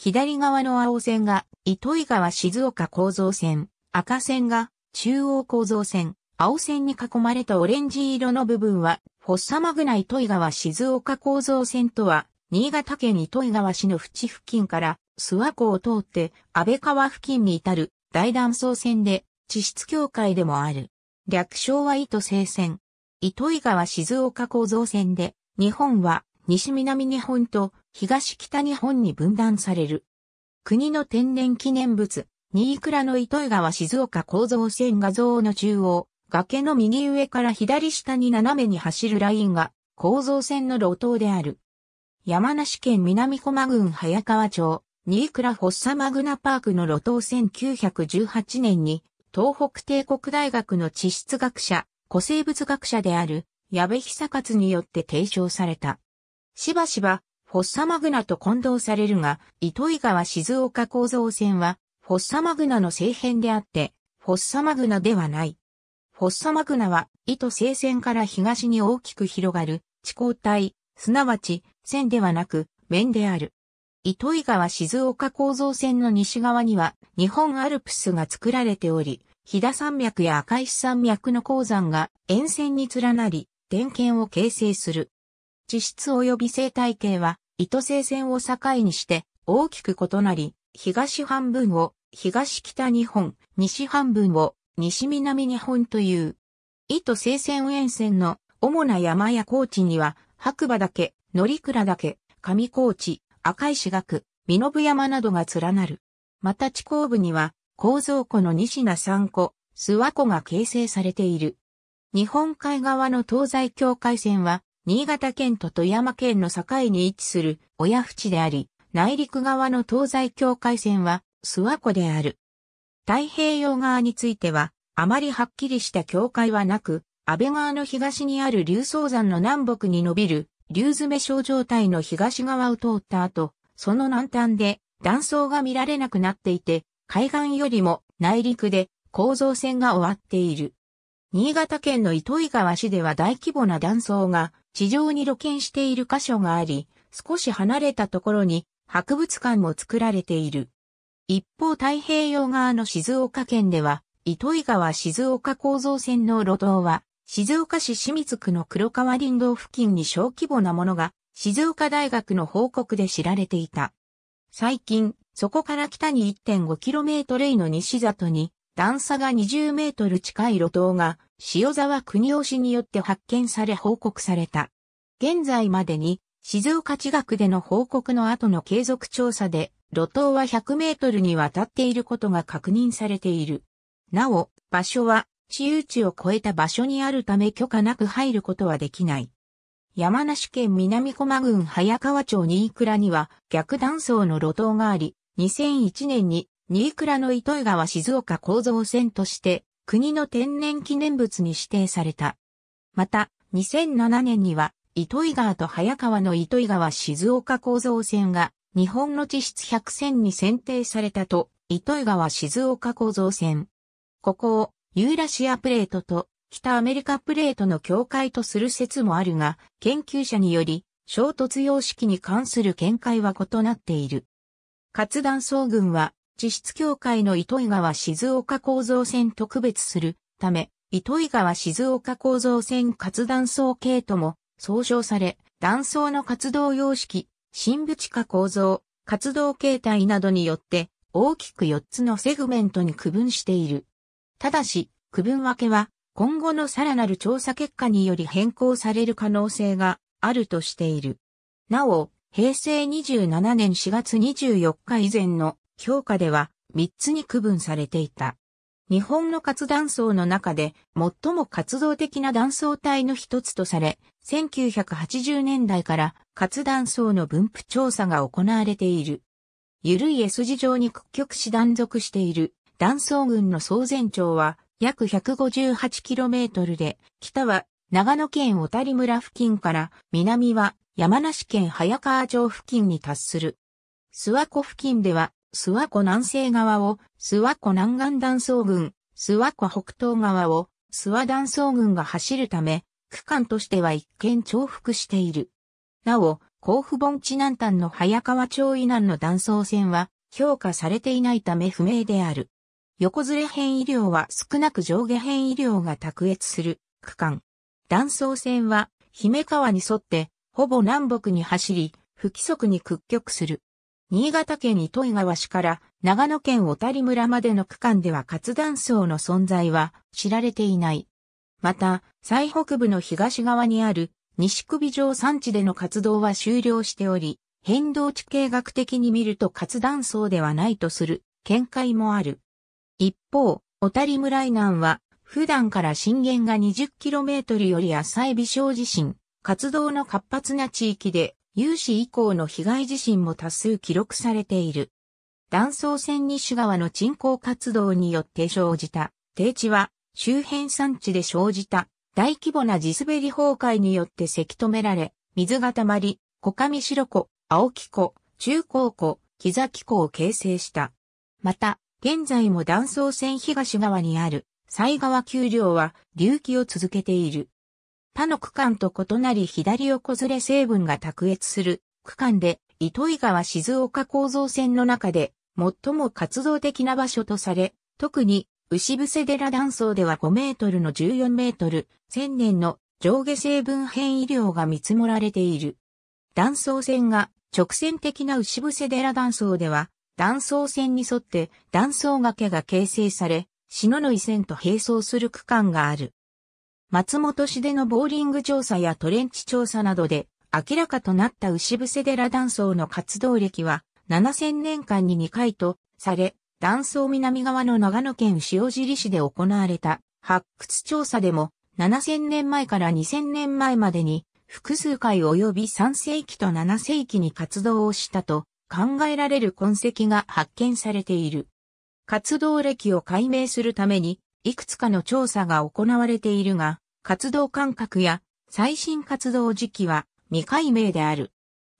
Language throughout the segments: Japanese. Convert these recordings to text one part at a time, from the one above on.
左側の青線が糸魚川静岡構造線、赤線が中央構造線、青線に囲まれたオレンジ色の部分は、フォッサマグナ糸魚川静岡構造線とは、新潟県糸魚川市の淵付近から諏訪湖を通って安倍川付近に至る大断層線で地質協会でもある。略称は糸西線。糸魚川静岡構造線で、日本は西南日本と東北日本に分断される。国の天然記念物、新倉の糸魚川静岡構造線画像の中央、崖の右上から左下に斜めに走るラインが構造線の路頭である。山梨県南駒郡早川町、新倉フォッサマグナパークの路頭1918年に、東北帝国大学の地質学者、古生物学者である、矢部久勝によって提唱された。しばしば、フォッサマグナと混同されるが、糸魚川静岡構造線は、フォッサマグナの正辺であって、フォッサマグナではない。フォッサマグナは、糸正線から東に大きく広がる、地高帯、すなわち、線ではなく、面である。糸魚川静岡構造線の西側には、日本アルプスが作られており、飛騨山脈や赤石山脈の鉱山が沿線に連なり、電源を形成する。地質及び生態系は、糸生線を境にして大きく異なり、東半分を東北日本、西半分を西南日本という。糸生線沿線の主な山や高地には、白馬岳、乗鞍岳、上高地、赤石岳、身延山などが連なる。また地高部には、構造湖の西名三湖、諏訪湖が形成されている。日本海側の東西境界線は、新潟県と富山県の境に位置する親淵であり、内陸側の東西境界線は諏訪湖である。太平洋側については、あまりはっきりした境界はなく、安倍川の東にある竜宗山の南北に伸びる竜爪小状態の東側を通った後、その南端で断層が見られなくなっていて、海岸よりも内陸で構造線が終わっている。新潟県の糸魚川市では大規模な断層が地上に露見している箇所があり、少し離れたところに博物館も作られている。一方太平洋側の静岡県では、糸魚川静岡構造線の路頭は、静岡市清水区の黒川林道付近に小規模なものが、静岡大学の報告で知られていた。最近、そこから北に 1.5km 以の西里に、段差が20メートル近い路頭が、塩沢国夫氏によって発見され報告された。現在までに、静岡地学での報告の後の継続調査で、路頭は100メートルにわたっていることが確認されている。なお、場所は、地有地を超えた場所にあるため許可なく入ることはできない。山梨県南駒郡早川町新倉には逆断層の路頭があり、2001年に新倉の糸魚川静岡構造線として国の天然記念物に指定された。また、2007年には糸魚川と早川の糸魚川静岡構造線が日本の地質100選に選定されたと糸魚川静岡構造線。ここをユーラシアプレートと北アメリカプレートの境界とする説もあるが、研究者により衝突様式に関する見解は異なっている。活断層群は地質協会の糸井川静岡構造線特別するため、糸井川静岡構造線活断層系とも総称され、断層の活動様式、深部地下構造、活動形態などによって大きく4つのセグメントに区分している。ただし、区分分けは今後のさらなる調査結果により変更される可能性があるとしている。なお、平成27年4月24日以前の評価では3つに区分されていた。日本の活断層の中で最も活動的な断層帯の一つとされ、1980年代から活断層の分布調査が行われている。緩い S 字状に屈曲し断続している断層群の総全長は約 158km で、北は長野県小谷村付近から南は山梨県早川町付近に達する。諏訪湖付近では諏訪湖南西側を諏訪湖南岸断層群、諏訪湖北東側を諏訪断層群が走るため、区間としては一見重複している。なお、甲府盆地南端の早川町以南の断層線は評価されていないため不明である。横ずれ変異量は少なく上下変異量が卓越する区間。断層線は姫川に沿ってほぼ南北に走り、不規則に屈曲する。新潟県糸井川市から長野県小谷村までの区間では活断層の存在は知られていない。また、最北部の東側にある西首城山地での活動は終了しており、変動地形学的に見ると活断層ではないとする見解もある。一方、小谷村以南は普段から震源が 20km より浅い微小地震、活動の活発な地域で有志以降の被害地震も多数記録されている。断層線西側の沈降活動によって生じた低地は周辺産地で生じた大規模な地滑り崩壊によってせき止められ、水が溜まり、小上白湖、青木湖、中高湖、木崎湖を形成した。また、現在も断層線東側にある、西側丘陵は隆起を続けている。他の区間と異なり左横ずれ成分が卓越する区間で、糸魚川静岡構造線の中で最も活動的な場所とされ、特に牛伏寺断層では5メートルの14メートル、1000年の上下成分変異量が見積もられている。断層線が直線的な牛伏寺断層では、断層線に沿って断層崖が形成され、篠ノ井線と並走する区間がある。松本市でのボーリング調査やトレンチ調査などで明らかとなった牛伏寺断層の活動歴は7000年間に2回とされ、断層南側の長野県塩尻市で行われた発掘調査でも7000年前から2000年前までに複数回及び3世紀と7世紀に活動をしたと考えられる痕跡が発見されている。活動歴を解明するためにいくつかの調査が行われているが、活動間隔や最新活動時期は未解明である。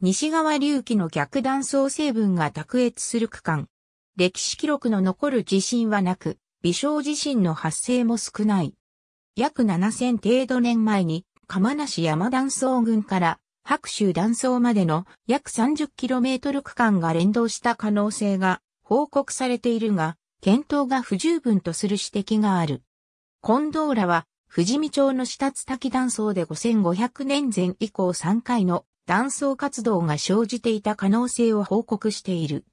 西側隆起の逆断層成分が卓越する区間。歴史記録の残る地震はなく、微小地震の発生も少ない。約7000程度年前に、釜梨山断層群から白州断層までの約 30km 区間が連動した可能性が報告されているが、検討が不十分とする指摘がある。近藤らは、富士見町の下津滝断層で5500年前以降3回の断層活動が生じていた可能性を報告している。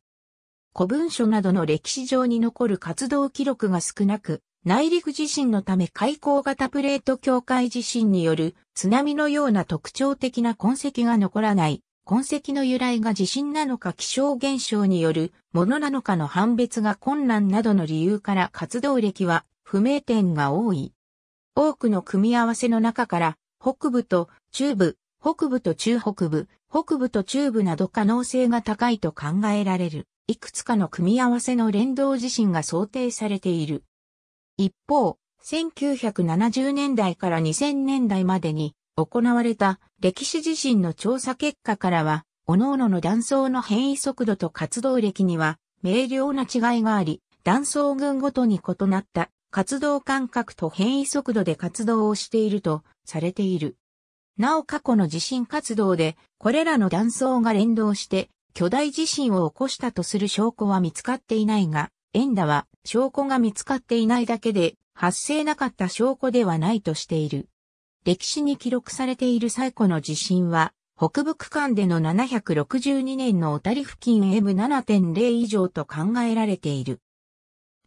古文書などの歴史上に残る活動記録が少なく、内陸地震のため海溝型プレート境界地震による津波のような特徴的な痕跡が残らない痕跡の由来が地震なのか気象現象によるものなのかの判別が困難などの理由から活動歴は不明点が多い。多くの組み合わせの中から北部と中部、北部と中北部、北部と中部など可能性が高いと考えられる。いくつかの組み合わせの連動地震が想定されている。一方、1970年代から2000年代までに行われた歴史自身の調査結果からは、各々の断層の変異速度と活動歴には明瞭な違いがあり、断層群ごとに異なった活動間隔と変異速度で活動をしているとされている。なお過去の地震活動で、これらの断層が連動して巨大地震を起こしたとする証拠は見つかっていないが、エンダは証拠が見つかっていないだけで発生なかった証拠ではないとしている。歴史に記録されている最古の地震は、北部区間での762年の小谷付近 M7.0 以上と考えられている。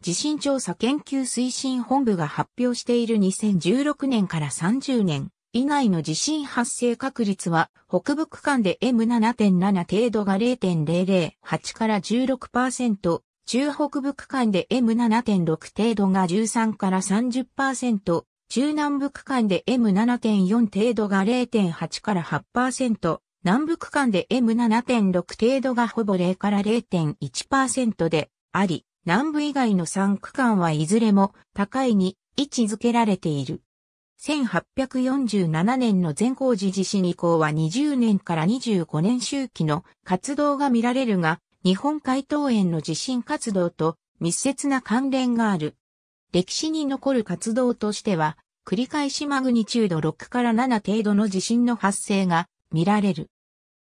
地震調査研究推進本部が発表している2016年から30年以内の地震発生確率は北部区間で M7.7 程度が0.008から16%、中北部区間で M7.6 程度が13から30%、中南部区間で M7.4 程度が0.8から8%、南部区間で M7.6 程度がほぼ0から0.1%であり、南部以外の3区間はいずれも高いに位置づけられている。1847年の善光寺地震以降は20年から25年周期の活動が見られるが、日本海東園の地震活動と密接な関連がある。歴史に残る活動としては、繰り返しマグニチュード6から7程度の地震の発生が見られる。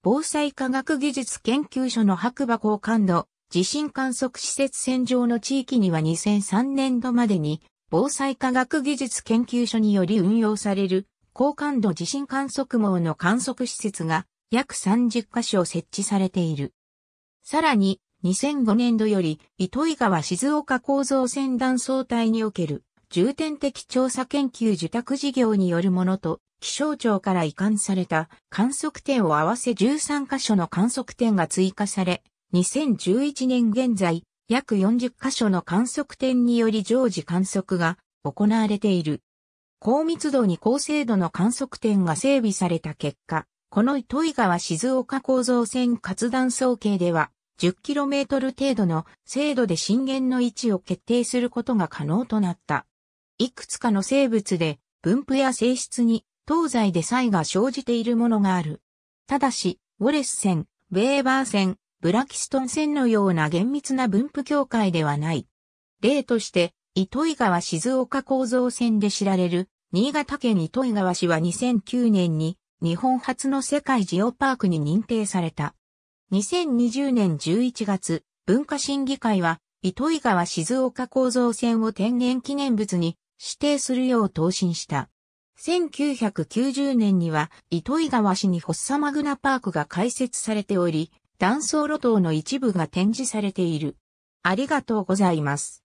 防災科学技術研究所の白馬高感度地震観測施設線上の地域には2003年度までに防災科学技術研究所により運用される高感度地震観測網の観測施設が約30カ所設置されている。さらに2005年度より、糸井川静岡構造船断層帯における重点的調査研究受託事業によるものと、気象庁から移管された観測点を合わせ13カ所の観測点が追加され、2011年現在、約40カ所の観測点により常時観測が行われている。高密度に高精度の観測点が整備された結果、この糸井川静岡構造線活断層計では、10km 程度の精度で震源の位置を決定することが可能となった。いくつかの生物で分布や性質に東西で差異が生じているものがある。ただし、ウォレス線、ウェーバー線、ブラキストン線のような厳密な分布境界ではない。例として、糸井川静岡構造線で知られる、新潟県糸井川市は2009年に日本初の世界ジオパークに認定された。2020年11月、文化審議会は、糸魚川静岡構造線を天然記念物に指定するよう答申した。1990年には、糸魚川市にホッサマグナパークが開設されており、断層路頭の一部が展示されている。ありがとうございます。